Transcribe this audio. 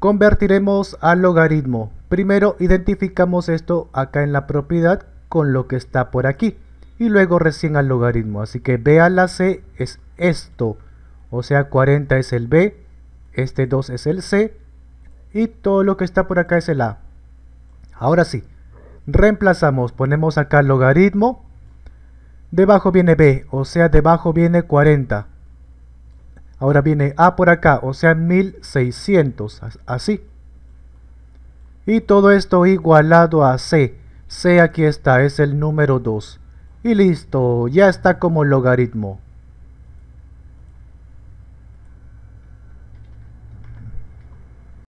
Convertiremos al logaritmo. Primero identificamos esto acá en la propiedad con lo que está por aquí. Y luego recién al logaritmo. Así que B a la C es esto. O sea, 40 es el B, este 2 es el C y todo lo que está por acá es el A. Ahora sí, reemplazamos, ponemos acá logaritmo, debajo viene B, o sea, debajo viene 40. Ahora viene A por acá, o sea 1600, así. Y todo esto igualado a C. C aquí está, es el número 2. Y listo, ya está como logaritmo.